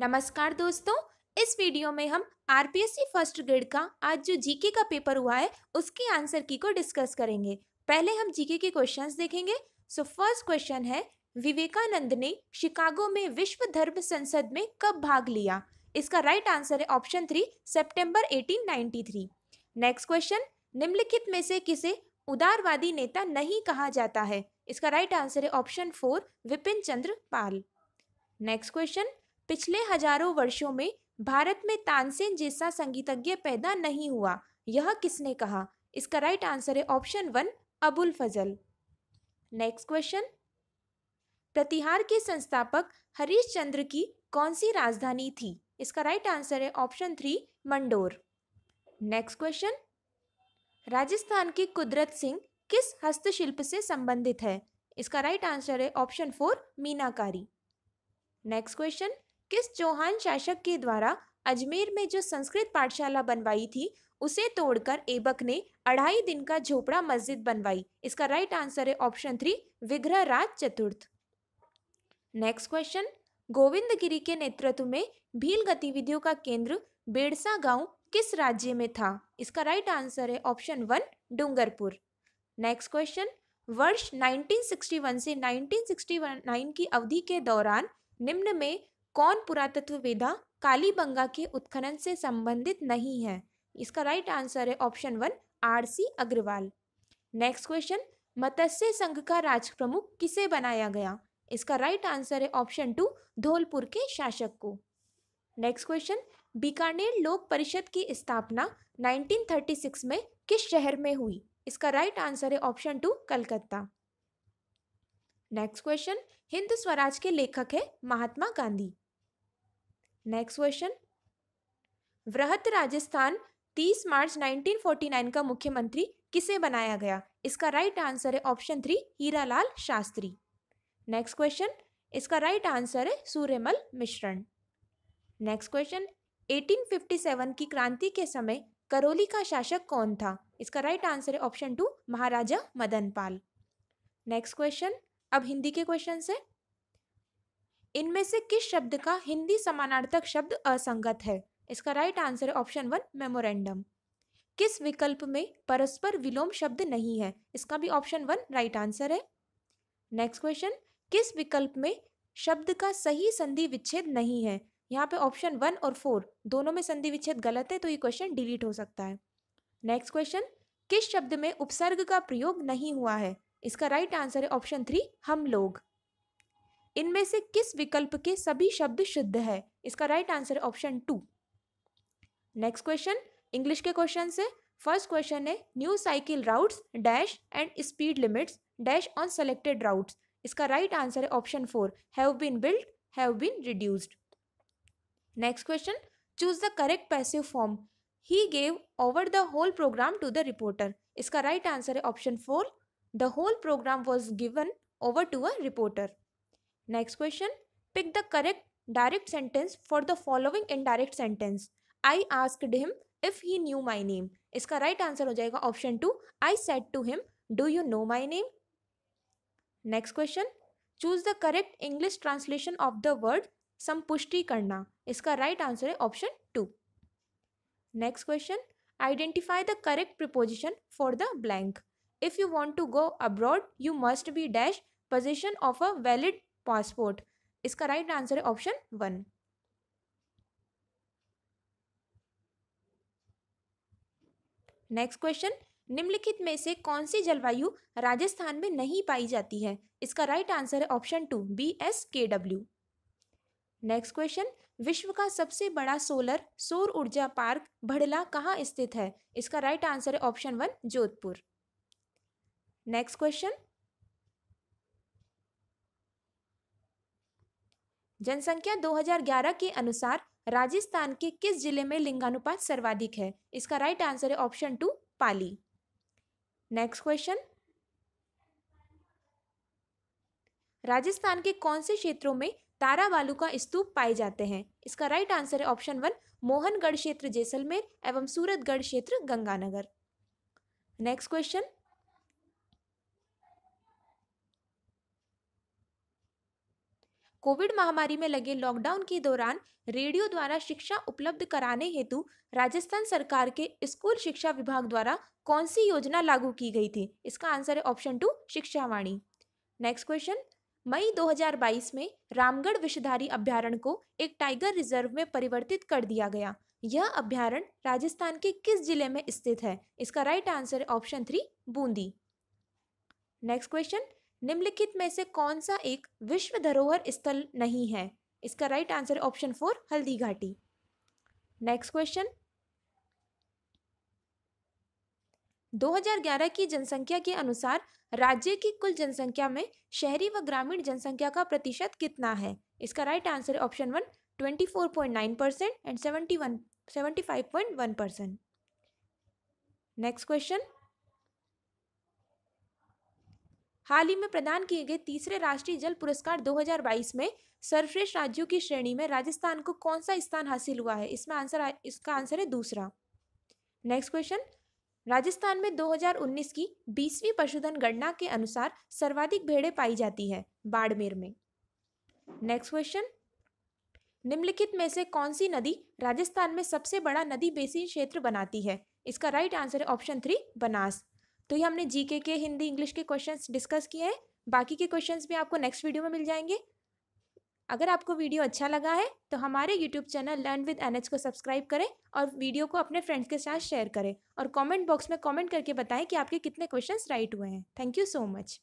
नमस्कार दोस्तों इस वीडियो में हम आरपीएससी फर्स्ट ग्रेड का आज जो जीके का पेपर हुआ है उसके आंसर की को डिस्कस करेंगे पहले हम जीके के क्वेश्चंस देखेंगे सो फर्स्ट क्वेश्चन है विवेकानंद ने शिकागो में विश्व धर्म संसद में कब भाग लिया इसका राइट right आंसर है option three September eighteen next question निम्नलिखित में से किसे उदारवादी नेता नहीं कहा जाता है इसका राइट right आंसर है option four Bipin Chandra Pal next question पिछले हजारों वर्षों में भारत में तानसेन जैसा संगीतज्ञ पैदा नहीं हुआ यह किसने कहा इसका राइट आंसर है option one Abul Fazal next question Pratihara के संस्थापक हरीश चंद्र की कौन सी राजधानी थी इसका राइट आंसर है option three Mandore next question Rajasthan के कुदरत सिंह किस हस्तशिल्प से संबंधित है इसका राइट आंसर है option four meenakari next question किस चौहान शासक के द्वारा अजमेर में जो संस्कृत पाठशाला बनवाई थी उसे तोड़कर एबक ने अढ़ाई दिन का झोपड़ा मस्जिद बनवाई इसका राइट आंसर है ऑप्शन थ्री विग्रह राज चतुर्थ नेक्स्ट क्वेश्चन गोविंद गिरी के नेतृत्व में भील गतिविधियों का केंद्र बेड़सा गांव किस राज्य में था इसका राइट आंसर है option one Dungarpur next question वर्ष 1961 से 1969 की अवधि के दौरान निम्न में कौन पुरातत्व काली कालीबंगा के उत्खनन से संबंधित नहीं है इसका राइट आंसर है option one R C Agarwal next question Matsya Sangh का राज प्रमुख किसे बनाया गया इसका राइट आंसर है ऑप्शन टू धौलपुर के शासक को नेक्स्ट क्वेश्चन बीकानेर लोक परिषद की स्थापना 1936 में किस शहर में हुई इसका राइट आंसर है option two Calcutta next question Hind Swaraj के लेखक है महात्मा गांधी नेक्स्ट क्वेश्चन वृहत राजस्थान 30 मार्च 1949 का मुख्यमंत्री किसे बनाया गया इसका राइट आंसर है option three Hiralal Shastri next question इसका राइट आंसर है सूर्यमल मिश्रण नेक्स्ट क्वेश्चन 1857 की क्रांति के समय करौली का शासक कौन था इसका राइट आंसर है option two Maharaja Madan Pal next question अब हिंदी के क्वेश्चन से इनमें से किस शब्द का हिंदी समानार्थक शब्द असंगत है इसका राइट आंसर है ऑप्शन वन मेमोरेंडम किस विकल्प में परस्पर विलोम शब्द नहीं है इसका भी ऑप्शन वन राइट आंसर है नेक्स्ट क्वेश्चन किस विकल्प में शब्द का सही संधि विच्छेद नहीं है यहाँ पे ऑप्शन वन और फोर दोनों में संधि विच्छेद गलत है तो ये क्वेश्चन डिलीट हो सकता है नेक्स्ट क्वेश्चन किस शब्द में उपसर्ग का प्रयोग नहीं हुआ है इसका राइट आंसर है ऑप्शन थ्री हम लोग इनमें से किस विकल्प के सभी शब्द शुद्ध है इसका राइट आंसर है option two next question English के क्वेश्चन से फर्स्ट क्वेश्चन है new cycle routes dash and speed limits dash on selected routes इसका राइट आंसर है option four have been build have been reduced next question choose the correct passive form he gave over the whole programme to the reporter इसका right answer है option four The whole program was given over to a reporter. Next question. Pick the correct direct sentence for the following indirect sentence. I asked him if he knew my name. इसका right answer हो जाएगा option I said to him, Do you know my name? Next question. Choose the correct English translation of the word संपुष्टि karna. इसका right answer है option two. Next question. Identify the correct preposition for the blank. If you want to go abroad you must be dash position of a valid passport इसका right answer है option one next question निम्नलिखित में से कौन सी जलवायु राजस्थान में नहीं पाई जाती है इसका राइट right आंसर है option two B S K W next question विश्व का सबसे बड़ा सोलर सौर ऊर्जा पार्क भड़ला कहाँ स्थित है इसका राइट right आंसर है option one Jodhpur next question जनसंख्या 2011 के अनुसार राजस्थान के किस जिले में लिंगानुपात सर्वाधिक है इसका राइट आंसर है option two Pali next question Rajasthan के कौन से क्षेत्रों में तारा बालू का स्तूप पाए जाते हैं इसका राइट आंसर है ऑप्शन वन मोहनगढ़ क्षेत्र जैसलमेर एवं सूरतगढ़ क्षेत्र गंगानगर नेक्स्ट क्वेश्चन कोविड महामारी में लगे लॉकडाउन के दौरान रेडियो द्वारा शिक्षा उपलब्ध कराने हेतु राजस्थान सरकार के स्कूल शिक्षा विभाग द्वारा कौन सी योजना लागू की गई थी इसका आंसर है option two Shikshavani next question मई 2022 में रामगढ़ विषधारी अभ्यारण को एक टाइगर रिजर्व में परिवर्तित कर दिया गया यह अभ्यारण राजस्थान के किस जिले में स्थित है इसका right answer option three Bundi next question निम्नलिखित में से कौन सा एक विश्व धरोहर स्थल नहीं है इसका राइट आंसर ऑप्शन फोर हल्दी घाटी नेक्स्ट क्वेश्चन 2011 की जनसंख्या के अनुसार राज्य की कुल जनसंख्या में शहरी व ग्रामीण जनसंख्या का प्रतिशत कितना है इसका right answer option one 24.9 percent and 71 75.1 percent next question हाल ही में प्रदान किए गए तीसरे राष्ट्रीय जल पुरस्कार 2022 में सर्वश्रेष्ठ राज्यों की श्रेणी में राजस्थान को कौन सा स्थान हासिल हुआ है इसमें आंसर इसका आंसर है दूसरा नेक्स्ट क्वेश्चन राजस्थान में 2019 की बीसवीं पशुधन गणना के अनुसार सर्वाधिक भेड़ें पाई जाती है बाड़मेर में नेक्स्ट क्वेश्चन निम्नलिखित में से कौन सी नदी राजस्थान में सबसे बड़ा नदी बेसिन क्षेत्र बनाती है इसका राइट आंसर है ऑप्शन थ्री बनास तो ये हमने जीके के हिंदी इंग्लिश के क्वेश्चंस डिस्कस किए हैं बाकी के क्वेश्चंस भी आपको नेक्स्ट वीडियो में मिल जाएंगे अगर आपको वीडियो अच्छा लगा है तो हमारे YouTube channel learn with N को सब्सक्राइब करें और वीडियो को अपने फ्रेंड्स के साथ शेयर करें और कॉमेंट बॉक्स में कॉमेंट करके बताएं कि आपके कितने क्वेश्चन राइट हुए हैं थैंक यू सो मच